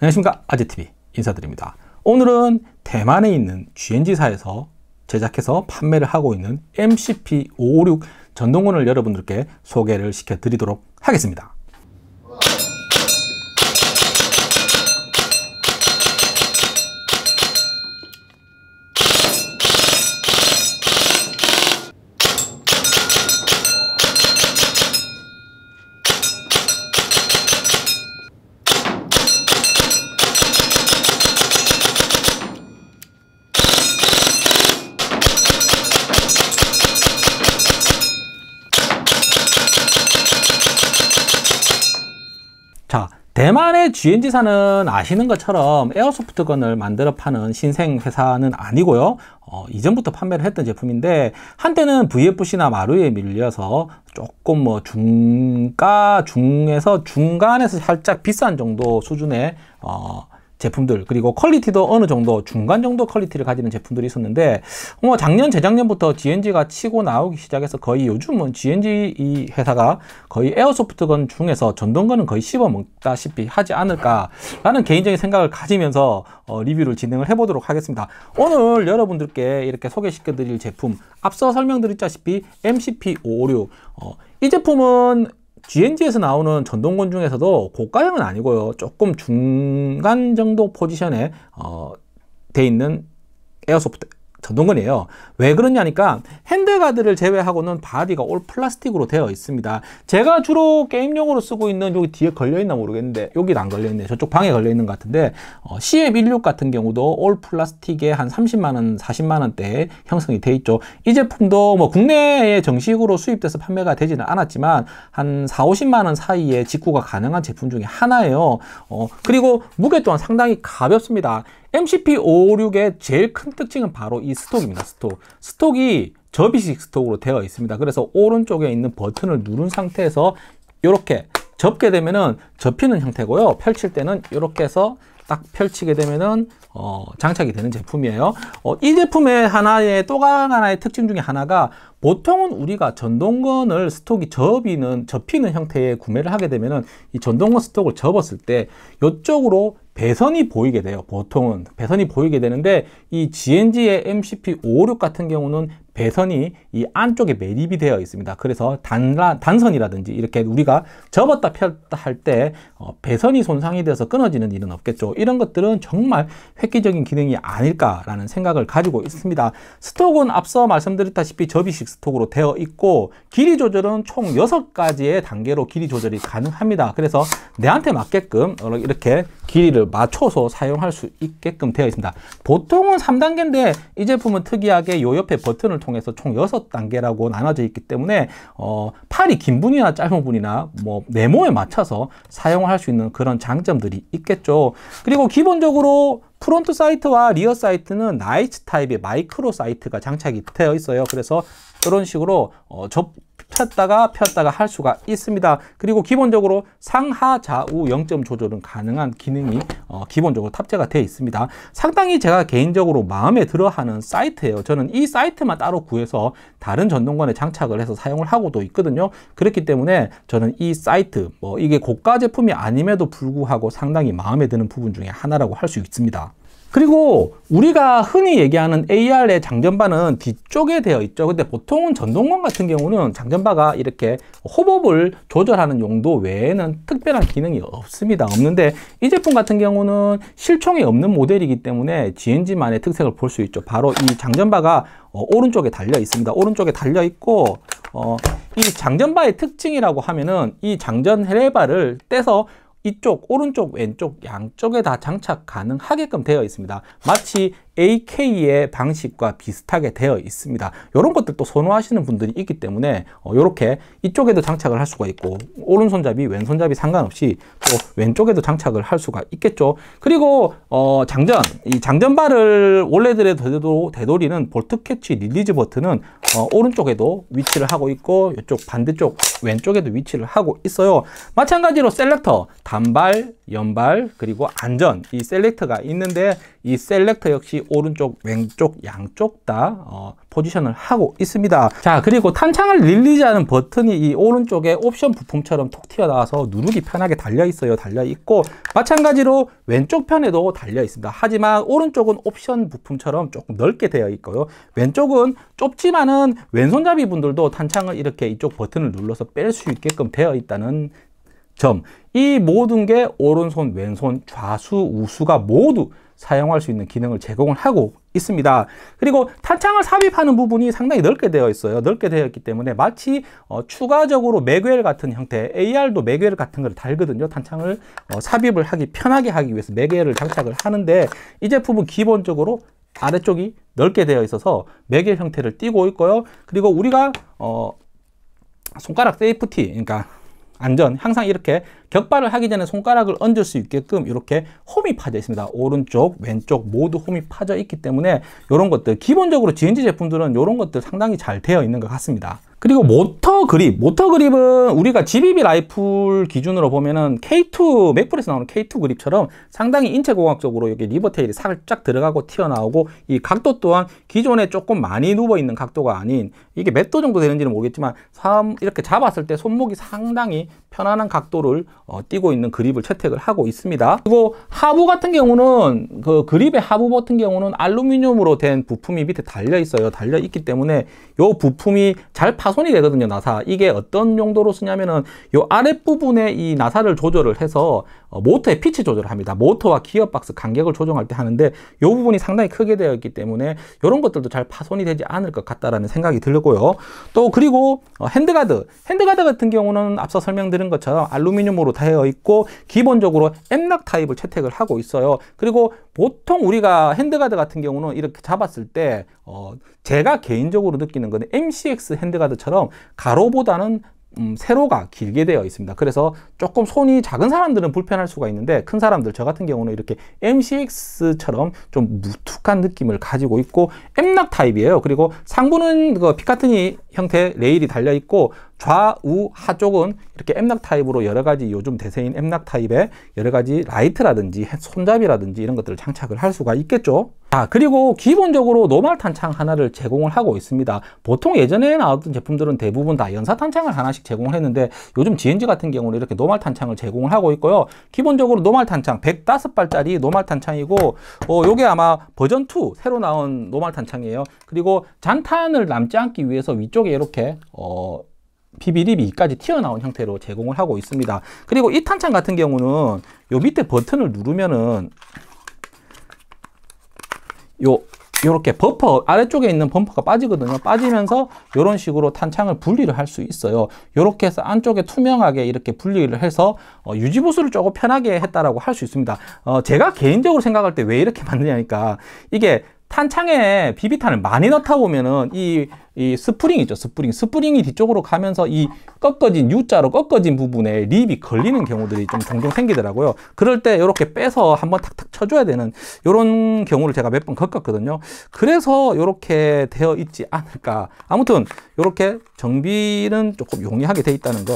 안녕하십니까 아재TV 인사드립니다 오늘은 대만에 있는 GNG사에서 제작해서 판매를 하고 있는 MCP556 전동건을 여러분들께 소개를 시켜드리도록 하겠습니다 대만의 G&D사는 아시는 것처럼 에어소프트건을 만들어 파는 신생 회사는 아니고요. 어, 이전부터 판매를 했던 제품인데 한때는 VFC나 마루에 밀려서 조금 뭐 중가 중에서 중간에서 살짝 비싼 정도 수준의 어, 제품들 그리고 퀄리티도 어느 정도 중간 정도 퀄리티를 가지는 제품들이 있었는데 뭐 작년 재작년부터 GNG가 치고 나오기 시작해서 거의 요즘은 뭐 GNG 이 회사가 거의 에어소프트건 중에서 전동건은 거의 씹어먹다시피 하지 않을까라는 개인적인 생각을 가지면서 어, 리뷰를 진행을 해보도록 하겠습니다 오늘 여러분들께 이렇게 소개시켜 드릴 제품 앞서 설명드렸다시피 MCP556 어, 이 제품은 GNG에서 나오는 전동권 중에서도 고가형은 아니고요. 조금 중간 정도 포지션에 어, 돼 있는 에어소프트 동근이에요. 왜 그러냐니까 핸드가드를 제외하고는 바디가 올 플라스틱으로 되어 있습니다. 제가 주로 게임용으로 쓰고 있는 여기 뒤에 걸려있나 모르겠는데 여기는 안 걸려있네. 저쪽 방에 걸려있는 것 같은데 어, CF16 같은 경우도 올 플라스틱에 한 30만원, 40만원대에 형성이 돼 있죠. 이 제품도 뭐 국내에 정식으로 수입돼서 판매가 되지는 않았지만 한 4, 50만원 사이에 직구가 가능한 제품 중에 하나예요. 어, 그리고 무게 또한 상당히 가볍습니다. m c p 5 6의 제일 큰 특징은 바로 이 스톡입니다. 스톡. 스톡이 접이식 스톡으로 되어 있습니다. 그래서 오른쪽에 있는 버튼을 누른 상태에서 이렇게 접게 되면은 접히는 형태고요. 펼칠 때는 이렇게 해서 딱 펼치게 되면은 어, 장착이 되는 제품이에요. 어, 이 제품의 하나의 또강 하나의 특징 중에 하나가 보통은 우리가 전동건을 스톡이 접이는 접히는 형태의 구매를 하게 되면은 이 전동건 스톡을 접었을 때 이쪽으로 배선이 보이게 돼요. 보통은 배선이 보이게 되는데 이 GNG의 MCP 5 6 같은 경우는 배선이 이 안쪽에 매립이 되어 있습니다. 그래서 단라, 단선이라든지 이렇게 우리가 접었다 폈다 할때 어, 배선이 손상이 돼서 끊어지는 일은 없겠죠. 이런 것들은 정말 획기적인 기능이 아닐까라는 생각을 가지고 있습니다. 스톡은 앞서 말씀드렸다시피 접이식 스톡으로 되어 있고 길이 조절은 총 6가지의 단계로 길이 조절이 가능합니다. 그래서 내한테 맞게끔 이렇게 길이를 맞춰서 사용할 수 있게끔 되어 있습니다. 보통은 3단계인데 이 제품은 특이하게 요 옆에 버튼을 통해서 총6 단계라고 나눠져 있기 때문에 어, 팔이 긴 분이나 짧은 분이나 뭐네모에 맞춰서 사용할 수 있는 그런 장점들이 있겠죠. 그리고 기본적으로 프론트 사이트와 리어 사이트는 나이츠 타입의 마이크로 사이트가 장착이 되어 있어요. 그래서 이런 식으로 어, 접 폈다가 폈다가 할 수가 있습니다. 그리고 기본적으로 상하 좌우 0점 조절은 가능한 기능이 어, 기본적으로 탑재가 되어 있습니다. 상당히 제가 개인적으로 마음에 들어하는 사이트예요. 저는 이 사이트만 따로 구해서 다른 전동건에 장착을 해서 사용을 하고도 있거든요. 그렇기 때문에 저는 이 사이트 뭐 이게 고가 제품이 아님에도 불구하고 상당히 마음에 드는 부분 중에 하나라고 할 수 있습니다. 그리고 우리가 흔히 얘기하는 AR의 장전반은 뒤쪽에 되어 있죠. 근데 보통은 전동건 같은 경우는 장전바가 이렇게 호법을 조절하는 용도 외에는 특별한 기능이 없습니다. 없는데 이 제품 같은 경우는 실총이 없는 모델이기 때문에 GNG만의 특색을 볼 수 있죠. 바로 이 장전바가 어, 오른쪽에 달려 있습니다. 오른쪽에 달려 있고 어, 이 장전바의 특징이라고 하면은 이 장전 헤레바를 떼서 이쪽, 오른쪽, 왼쪽 양쪽에 다 장착 가능하게끔 되어 있습니다. 마치 AK의 방식과 비슷하게 되어 있습니다. 이런 것들또 선호하시는 분들이 있기 때문에 이렇게 어, 이쪽에도 장착을 할 수가 있고 오른손잡이 왼손잡이 상관없이 또 왼쪽에도 장착을 할 수가 있겠죠. 그리고 어, 장전, 이장전발을 원래들의 되도, 되돌이는 볼트 캐치 릴리즈 버튼은 어, 오른쪽에도 위치를 하고 있고 이쪽 반대쪽 왼쪽에도 위치를 하고 있어요. 마찬가지로 셀렉터, 단발, 연발 그리고 안전 이 셀렉터가 있는데 이 셀렉터 역시 오른쪽 왼쪽 양쪽 다 어, 포지션을 하고 있습니다 자 그리고 탄창을 릴리즈하는 버튼이 이 오른쪽에 옵션 부품처럼 톡 튀어나와서 누르기 편하게 달려 있어요 달려 있고 마찬가지로 왼쪽 편에도 달려 있습니다 하지만 오른쪽은 옵션 부품처럼 조금 넓게 되어 있고요 왼쪽은 좁지만은 왼손잡이 분들도 탄창을 이렇게 이쪽 버튼을 눌러서 뺄 수 있게끔 되어 있다는 점. 이 모든 게 오른손, 왼손, 좌수, 우수가 모두 사용할 수 있는 기능을 제공을 하고 있습니다. 그리고 탄창을 삽입하는 부분이 상당히 넓게 되어 있어요. 넓게 되어 있기 때문에 마치 어, 추가적으로 매궤를 같은 형태, AR도 매궤를 같은 걸 달거든요. 탄창을 어, 삽입을 하기 편하게 하기 위해서 매궤을 장착을 하는데 이 제품은 기본적으로 아래쪽이 넓게 되어 있어서 매개 형태를 띄고 있고요. 그리고 우리가 어, 손가락 세이프티, 그러니까 안전 항상 이렇게 격발을 하기 전에 손가락을 얹을 수 있게끔 이렇게 홈이 파져 있습니다. 오른쪽, 왼쪽 모두 홈이 파져 있기 때문에 이런 것들 기본적으로 GNG 제품들은 이런 것들 상당히 잘 되어 있는 것 같습니다. 그리고 모터 그립, 모터 그립은 우리가 GBB 라이플 기준으로 보면은 K2 맥플에서 나오는 K2 그립처럼 상당히 인체공학적으로 여기 리버테일이 살짝 들어가고 튀어나오고 이 각도 또한 기존에 조금 많이 누워 있는 각도가 아닌 이게 몇 도 정도 되는지는 모르겠지만 이렇게 잡았을 때 손목이 상당히 편안한 각도를 어, 띄고 있는 그립을 채택을 하고 있습니다. 그리고 하부 같은 경우는 그 그립의 하부 같은 경우는 알루미늄으로 된 부품이 밑에 달려 있어요. 달려 있기 때문에 요 부품이 잘 파손이 되거든요. 나사. 이게 어떤 용도로 쓰냐면은 요 아랫부분에 이 나사를 조절을 해서 어, 모터의 피치 조절을 합니다. 모터와 기어박스 간격을 조정할 때 하는데 이 부분이 상당히 크게 되어 있기 때문에 이런 것들도 잘 파손이 되지 않을 것 같다라는 생각이 들고요. 또 그리고 어, 핸드가드, 핸드가드 같은 경우는 앞서 설명드린 것처럼 알루미늄으로 되어 있고 기본적으로 엠락 타입을 채택을 하고 있어요. 그리고 보통 우리가 핸드가드 같은 경우는 이렇게 잡았을 때 어, 제가 개인적으로 느끼는 거는 MCX 핸드가드처럼 가로보다는 음, 세로가 길게 되어 있습니다. 그래서 조금 손이 작은 사람들은 불편할 수가 있는데 큰 사람들 저 같은 경우는 이렇게 MCX처럼 좀 무툭한 느낌을 가지고 있고 M락 타입이에요. 그리고 상부는 그 피카트니 형태 레일이 달려 있고 좌우 하쪽은 이렇게 엠락 타입으로 여러 가지 요즘 대세인 엠락 타입의 여러 가지 라이트라든지 손잡이라든지 이런 것들을 장착을 할 수가 있겠죠. 자 그리고 기본적으로 노말 탄창 하나를 제공을 하고 있습니다 보통 예전에 나왔던 제품들은 대부분 다 연사 탄창을 하나씩 제공을 했는데 요즘 GNG 같은 경우는 이렇게 노말 탄창을 제공을 하고 있고요 기본적으로 노말 탄창 105발짜리 노말 탄창이고 어, 요게 아마 버전 2 새로 나온 노말 탄창이에요 그리고 잔탄을 남지 않기 위해서 위쪽에 이렇게 어, 비비립이 까지 튀어나온 형태로 제공을 하고 있습니다. 그리고 이 탄창 같은 경우는 요 밑에 버튼을 누르면은 요 이렇게 버퍼 아래쪽에 있는 범퍼가 빠지거든요 빠지면서 이런 식으로 탄창을 분리를 할 수 있어요 이렇게 해서 안쪽에 투명하게 이렇게 분리를 해서 어, 유지보수를 조금 편하게 했다라고 할 수 있습니다 어, 제가 개인적으로 생각할 때 왜 이렇게 만드냐니까 이게 탄창에 비비탄을 많이 넣다 보면은 이, 이 스프링 있죠 스프링 스프링이 뒤쪽으로 가면서 이 꺾어진 U자로 꺾어진 부분에 립이 걸리는 경우들이 좀 종종 생기더라고요 그럴 때 이렇게 빼서 한번 탁탁 쳐줘야 되는 이런 경우를 제가 몇 번 겪었거든요 그래서 이렇게 되어 있지 않을까 아무튼 이렇게 정비는 조금 용이하게 돼 있다는 거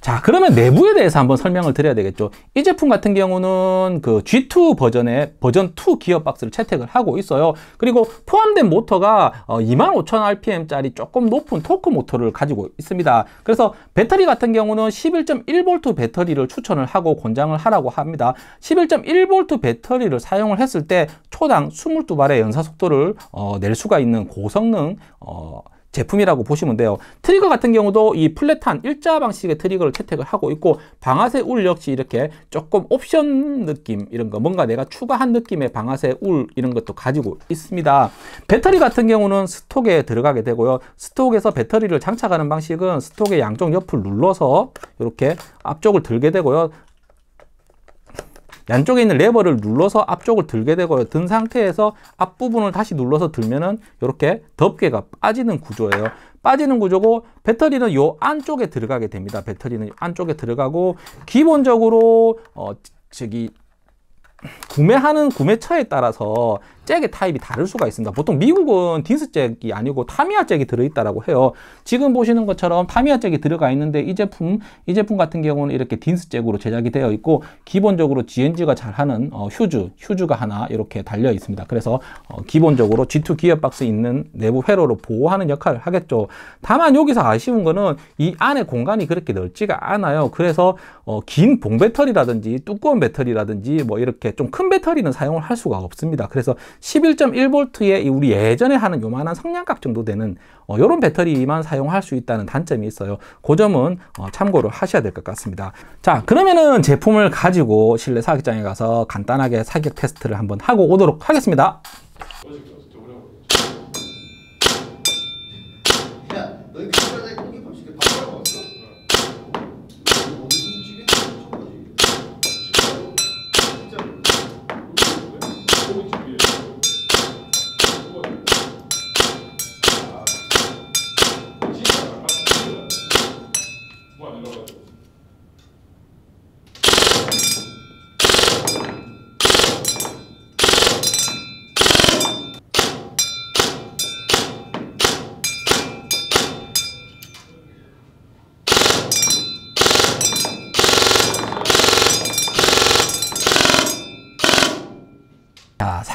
자, 그러면 내부에 대해서 한번 설명을 드려야 되겠죠. 이 제품 같은 경우는 그 G2 버전의 버전 2 기어박스를 채택을 하고 있어요. 그리고 포함된 모터가 어, 25,000rpm짜리 조금 높은 토크 모터를 가지고 있습니다. 그래서 배터리 같은 경우는 11.1V 배터리를 추천을 하고 권장을 하라고 합니다. 11.1V 배터리를 사용을 했을 때 초당 22발의 연사 속도를 어, 낼 수가 있는 고성능 어, 제품이라고 보시면 돼요. 트리거 같은 경우도 이 플랫한 일자 방식의 트리거를 채택을 하고 있고 방아쇠 울 역시 이렇게 조금 옵션 느낌 이런 거 뭔가 내가 추가한 느낌의 방아쇠 울 이런 것도 가지고 있습니다. 배터리 같은 경우는 스톡에 들어가게 되고요. 스톡에서 배터리를 장착하는 방식은 스톡의 양쪽 옆을 눌러서 이렇게 앞쪽을 들게 되고요. 양쪽에 있는 레버를 눌러서 앞쪽을 들게 되고요. 든 상태에서 앞부분을 다시 눌러서 들면은 이렇게 덮개가 빠지는 구조예요. 빠지는 구조고 배터리는 요 안쪽에 들어가게 됩니다. 배터리는 안쪽에 들어가고 기본적으로 어 저기 구매하는 구매처에 따라서 잭의 타입이 다를 수가 있습니다. 보통 미국은 딘스 잭이 아니고 타미야 잭이 들어있다라고 해요. 지금 보시는 것처럼 타미야 잭이 들어가 있는데 이 제품, 이 제품 같은 경우는 이렇게 딘스 잭으로 제작이 되어 있고 기본적으로 GNG가 잘하는 어, 휴즈, 휴즈가 하나 이렇게 달려 있습니다. 그래서 어, 기본적으로 G2 기어박스 있는 내부 회로로 보호하는 역할을 하겠죠. 다만 여기서 아쉬운 거는 이 안에 공간이 그렇게 넓지가 않아요. 그래서 어, 긴 봉배터리라든지 두꺼운 배터리라든지 뭐 이렇게 좀 큰 배터리는 사용을 할 수가 없습니다. 그래서 1 1 1 v 에 우리 예전에 하는 요만한 성냥각 정도 되는 어, 이런 배터리만 사용할 수 있다는 단점이 있어요. 그 점은 어, 참고를 하셔야 될 것 같습니다. 자, 그러면은 제품을 가지고 실내 사격장에 가서 간단하게 사격 테스트를 한번 하고 오도록 하겠습니다. 야,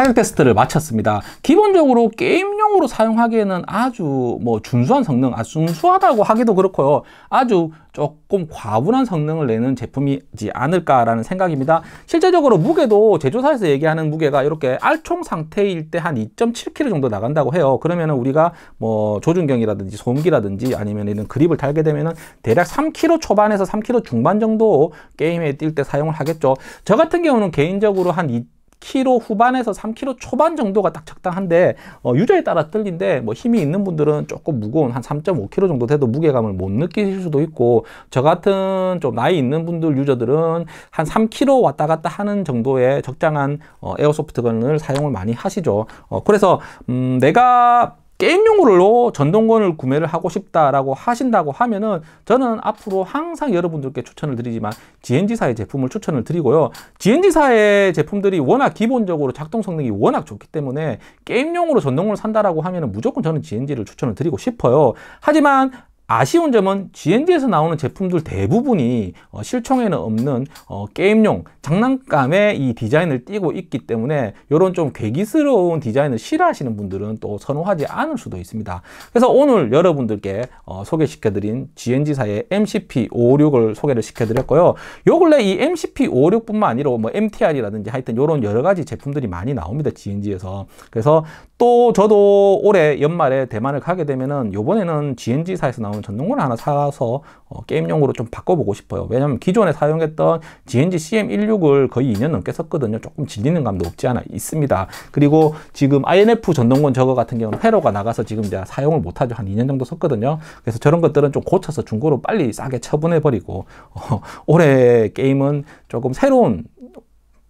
사용 테스트를 마쳤습니다. 기본적으로 게임용으로 사용하기에는 아주 뭐 준수한 성능, 아주 순수하다고 하기도 그렇고요. 아주 조금 과분한 성능을 내는 제품이지 않을까라는 생각입니다. 실제적으로 무게도 제조사에서 얘기하는 무게가 이렇게 알총 상태일 때 한 2.7kg 정도 나간다고 해요. 그러면 우리가 뭐 조준경이라든지 소음기라든지 아니면 이런 그립을 달게 되면은 대략 3kg 초반에서 3kg 중반 정도 게임에 뛸 때 사용을 하겠죠. 저 같은 경우는 개인적으로 한 2. 2kg 후반에서 3kg 초반 정도가 딱 적당한데 어, 유저에 따라 틀린데 뭐 힘이 있는 분들은 조금 무거운 한 3.5kg 정도 돼도 무게감을 못 느끼실 수도 있고 저 같은 좀 나이 있는 분들 유저들은 한 3kg 왔다 갔다 하는 정도의 적당한 어, 에어소프트건을 사용을 많이 하시죠. 어, 그래서 음, 내가 게임용으로 전동건을 구매를 하고 싶다라고 하신다고 하면은 저는 앞으로 항상 여러분들께 추천을 드리지만 GNG사의 제품을 추천을 드리고요. GNG사의 제품들이 워낙 기본적으로 작동 성능이 워낙 좋기 때문에 게임용으로 전동건을 산다라고 하면은 무조건 저는 GNG를 추천을 드리고 싶어요. 하지만 아쉬운 점은 g n g 에서 나오는 제품들 대부분이 어, 실총에는 없는 어, 게임용 장난감의 이 디자인을 띄고 있기 때문에 이런 좀 괴기스러운 디자인을 싫어하시는 분들은 또 선호하지 않을 수도 있습니다. 그래서 오늘 여러분들께 어, 소개시켜드린 g n g 사의 MCP-56을 소개를 시켜드렸고요. 요 근래 이 MCP-56뿐만 아니라 뭐 MTR이라든지 하여튼 이런 여러 가지 제품들이 많이 나옵니다. g n g 에서 그래서 또 저도 올해 연말에 대만을 가게 되면은 요번에는 GNG사에서 나온 전동건을 하나 사서 어, 게임용으로 좀 바꿔보고 싶어요. 왜냐면 기존에 사용했던 GNG CM16을 거의 2년 넘게 썼거든요. 조금 질리는 감도 없지 않아 있습니다. 그리고 지금 INF 전동건 저거 같은 경우는 회로가 나가서 지금 이제 사용을 못하죠. 한 2년 정도 썼거든요. 그래서 저런 것들은 좀 고쳐서 중고로 빨리 싸게 처분해버리고 어, 올해 게임은 조금 새로운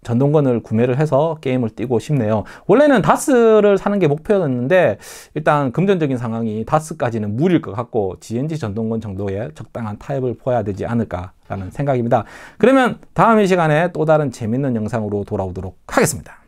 전동건을 구매를 해서 게임을 뛰고 싶네요 원래는 다스를 사는 게 목표였는데 일단 금전적인 상황이 다스까지는 무리일 것 같고 GNG 전동건 정도의 적당한 타입을 보아야 되지 않을까 라는 생각입니다 그러면 다음 이 시간에 또 다른 재밌는 영상으로 돌아오도록 하겠습니다